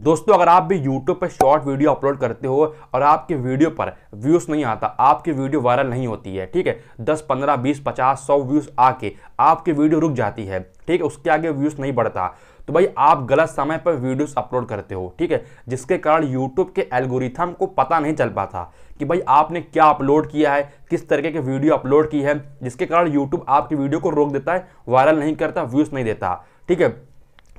दोस्तों अगर आप भी YouTube पर शॉर्ट वीडियो अपलोड करते हो और आपके वीडियो पर व्यूज़ नहीं आता आपकी वीडियो वायरल नहीं होती है ठीक है 10, 15, 20, 50, 100 व्यूज़ आके आपकी वीडियो रुक जाती है ठीक है उसके आगे व्यूज़ नहीं बढ़ता तो भाई आप गलत समय पर वीडियोस अपलोड करते हो ठीक है जिसके कारण यूट्यूब के एल्गोरिथम को पता नहीं चल पाता कि भाई आपने क्या अपलोड किया है किस तरीके की वीडियो अपलोड की है जिसके कारण यूट्यूब आपकी वीडियो को रोक देता है वायरल नहीं करता व्यूज़ नहीं देता ठीक है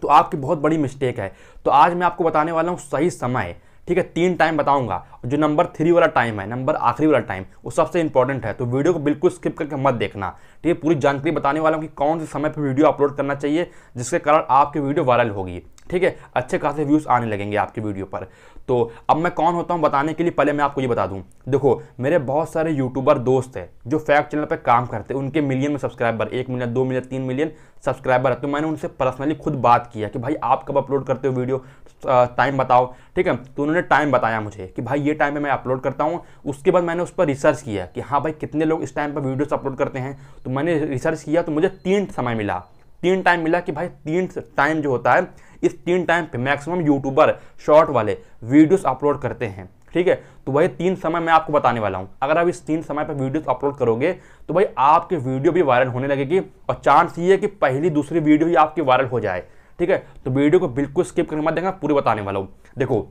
तो आपकी बहुत बड़ी मिस्टेक है तो आज मैं आपको बताने वाला हूँ सही समय ठीक है तीन टाइम बताऊंगा जो नंबर थ्री वाला टाइम है नंबर आखिरी वाला टाइम वो सबसे इंपॉर्टेंट है तो वीडियो को बिल्कुल स्किप करके मत देखना ठीक है पूरी जानकारी बताने वाला हूँ कि कौन से समय पर वीडियो अपलोड करना चाहिए जिसके कारण आपकी वीडियो वायरल होगी ठीक है अच्छे खासे व्यूज़ आने लगेंगे आपकी वीडियो पर तो अब मैं कौन होता हूँ बताने के लिए पहले मैं आपको ये बता दूँ देखो मेरे बहुत सारे यूट्यूबर दोस्त हैं जो फैक्ट चैनल पर काम करते हैं उनके मिलियन में सब्सक्राइबर एक मिलियन दो मिलियन तीन मिलियन सब्सक्राइबर है तो मैंने उनसे पर्सनली खुद बात किया कि भाई आप कब अपलोड करते हो वीडियो टाइम बताओ ठीक है तो उन्होंने टाइम बताया मुझे कि भाई ये टाइम में मैं अपलोड करता हूँ उसके बाद मैंने उस पर रिसर्च किया कि हाँ भाई कितने लोग इस टाइम पर वीडियोस अपलोड करते हैं तो मैंने रिसर्च किया तो मुझे तीन समय मिला तीन टाइम मिला कि भाई तीन टाइम जो होता है इस तीन टाइम पे मैक्सिमम यूट्यूबर शॉर्ट वाले वीडियोस अपलोड करते हैं ठीक है तो वही तीन समय मैं आपको बताने वाला हूँ अगर आप इस तीन समय पर वीडियोस अपलोड करोगे तो भाई आपकी वीडियो भी वायरल होने लगेगी और चांस ये है कि पहली दूसरी वीडियो ही आपकी वायरल हो जाए ठीक है तो वीडियो को बिल्कुल स्किप करने मत देना पूरी बताने वाला हूँ देखो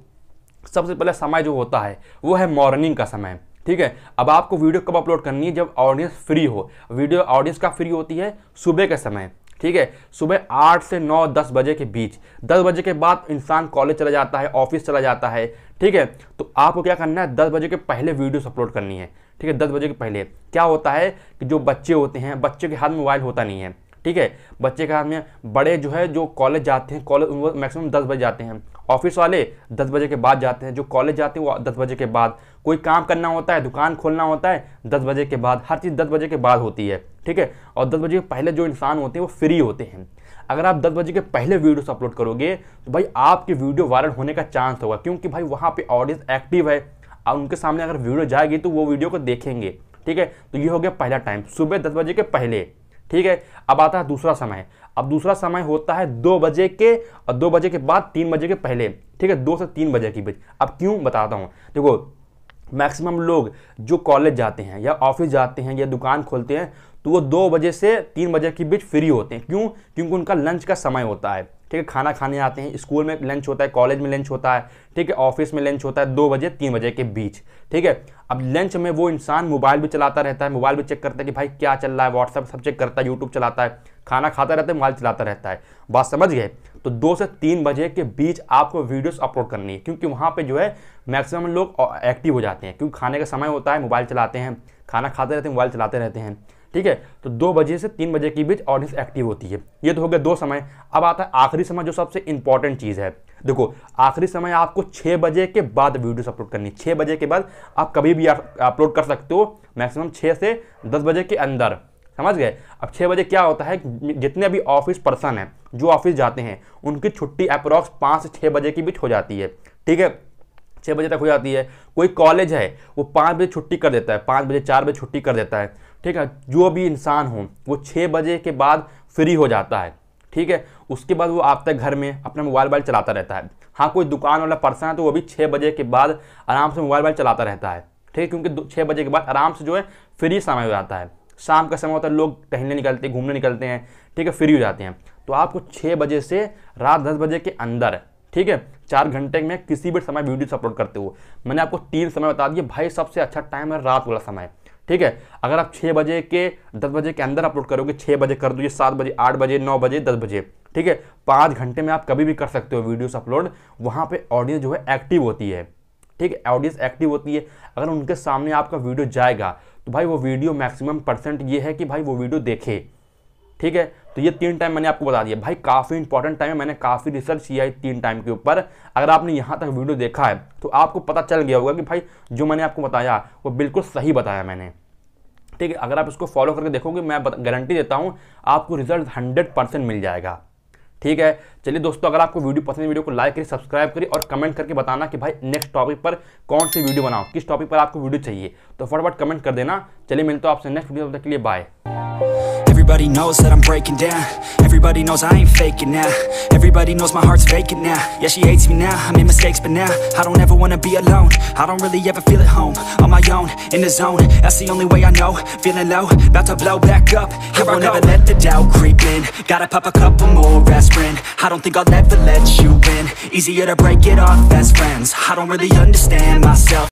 सबसे पहले समय जो होता है वो है मॉर्निंग का समय ठीक है अब आपको वीडियो कब अपलोड करनी है जब ऑडियंस फ्री हो वीडियो ऑडियंस का फ्री होती है सुबह के समय ठीक है सुबह आठ से नौ दस बजे के बीच दस बजे के बाद इंसान कॉलेज चला जाता है ऑफिस चला जाता है ठीक है तो आपको क्या करना है दस बजे के पहले वीडियोस अपलोड करनी है ठीक है दस बजे के पहले क्या होता है कि जो बच्चे होते हैं बच्चे के हाथ मोबाइल होता नहीं है ठीक है बच्चे का में बड़े जो है जो कॉलेज जाते हैं कॉलेज मैक्सिमम दस बजे जाते हैं ऑफिस वाले दस बजे के बाद जाते हैं जो कॉलेज जाते हैं वो दस बजे के बाद कोई काम करना होता है दुकान खोलना होता है दस बजे के बाद हर चीज़ दस बजे के बाद होती है ठीक है और दस बजे के पहले जो इंसान होते हैं वो फ्री होते हैं अगर आप 10 बजे के पहले वीडियोस अपलोड करोगे तो भाई आपकी वीडियो वायरल होने का चांस होगा क्योंकि भाई वहाँ पे ऑडियंस एक्टिव है और उनके सामने अगर वीडियो जाएगी तो वो वीडियो को देखेंगे ठीक है तो ये हो गया पहला टाइम सुबह दस बजे के पहले ठीक है अब आता है दूसरा समय अब दूसरा समय होता है दो बजे के और दो बजे के बाद तीन बजे के पहले ठीक है दो से तीन बजे के बीच अब क्यों बताता हूँ देखो मैक्सिमम लोग जो कॉलेज जाते हैं या ऑफिस जाते हैं या दुकान खोलते हैं तो वो दो बजे से तीन बजे के बीच फ्री होते हैं क्यों क्योंकि उनका लंच का समय होता है ठीक है खाना खाने आते हैं स्कूल में लंच होता है कॉलेज में लंच होता है ठीक है ऑफिस में लंच होता है दो बजे तीन बजे के बीच ठीक है अब लंच में वो इंसान मोबाइल भी चलाता रहता है मोबाइल भी चेक करता है कि भाई क्या चल रहा है व्हाट्सअप सब चेक करता है यूट्यूब चलाता है खाना खाता रहता है मोबाइल चलाता रहता है बात समझ गए तो दो से तीन बजे के बीच आपको वीडियोस अपलोड करनी है क्योंकि वहाँ पे जो है मैक्सिमम लोग एक्टिव हो जाते हैं क्योंकि खाने का समय होता है मोबाइल चलाते हैं खाना खाते रहते हैं मोबाइल चलाते रहते हैं ठीक है तो दो बजे से तीन बजे के बीच ऑडियंस एक्टिव होती है ये तो हो गया दो समय अब आता है आखिरी समय जो सबसे इंपॉर्टेंट चीज़ है देखो आखिरी समय आपको छः बजे के बाद वीडियो अपलोड करनी छः बजे के बाद आप कभी भी अपलोड कर सकते हो मैक्सिमम छः से दस बजे के अंदर समझ गए अब छः बजे क्या होता है जितने भी ऑफिस पर्सन हैं जो ऑफिस जाते हैं उनकी छुट्टी अप्रॉक्स पाँच से छः बजे के बीच हो जाती है ठीक है छः बजे तक हो जाती है कोई कॉलेज है वो पाँच बजे छुट्टी कर देता है पाँच बजे चार बजे छुट्टी कर देता है ठीक है जो भी इंसान हो वो छः बजे के बाद फ्री हो जाता है ठीक है उसके बाद वो आप तक घर में अपना मोबाइल वाइल चलाता रहता है हाँ कोई दुकान वाला पर्सन है तो वो भी छः बजे के बाद आराम से मोबाइल वाइल चलाता रहता है ठीक है क्योंकि छः बजे के बाद आराम से जो है फ्री समय हो जाता है शाम का समय होता है लोग टहलने निकलते हैं घूमने निकलते हैं ठीक है फ्री हो जाते हैं तो आपको छः बजे से रात दस बजे के अंदर ठीक है चार घंटे में किसी भी समय वीडियो अपलोड करते हो मैंने आपको तीन समय बता दिए भाई सबसे अच्छा टाइम है रात वाला समय ठीक है अगर आप छः बजे के दस बजे के अंदर अपलोड करोगे छः बजे कर दोगे सात बजे आठ बजे नौ बजे दस बजे ठीक है पाँच घंटे में आप कभी भी कर सकते हो वीडियोस अपलोड वहाँ पे ऑडियंस जो है एक्टिव होती है ठीक है ऑडियंस एक्टिव होती है अगर उनके सामने आपका वीडियो जाएगा तो भाई वो वीडियो मैक्सिमम परसेंट ये है कि भाई वो वीडियो देखे ठीक है तो ये तीन टाइम मैंने आपको बता दिया भाई काफ़ी इंपॉर्टेंट टाइम है मैंने काफ़ी रिसर्च किया है तीन टाइम के ऊपर अगर आपने यहाँ तक वीडियो देखा है तो आपको पता चल गया होगा कि भाई जो मैंने आपको बताया वो बिल्कुल सही बताया मैंने ठीक है अगर आप इसको फॉलो करके देखोगे मैं गारंटी देता हूँ आपको रिजल्ट हंड्रेड परसेंट मिल जाएगा ठीक है चलिए दोस्तों अगर आपको वीडियो पसंद है वीडियो को लाइक करिए सब्सक्राइब करिए और कमेंट करके बताना कि भाई नेक्स्ट टॉपिक पर कौन सी वीडियो बनाओ किस टॉपिक पर आपको वीडियो चाहिए तो फटाफट कमेंट कर देना चलिए मिलते हो आपसे नेक्स्ट वीडियो तक के लिए bye Everybody knows that I'm breaking down Everybody knows I ain't faking now Everybody knows my heart's vacant now Yeah, she hates me now, I made mistakes but now I don't ever wanna be alone I don't really ever feel at home On my own, in the zone That's the only way I know Feeling low, about to blow back up Here I won't ever let the doubt creep in Gotta pop a couple more aspirin I don't think I'll ever let you in Easier to break it off best friends I don't really understand myself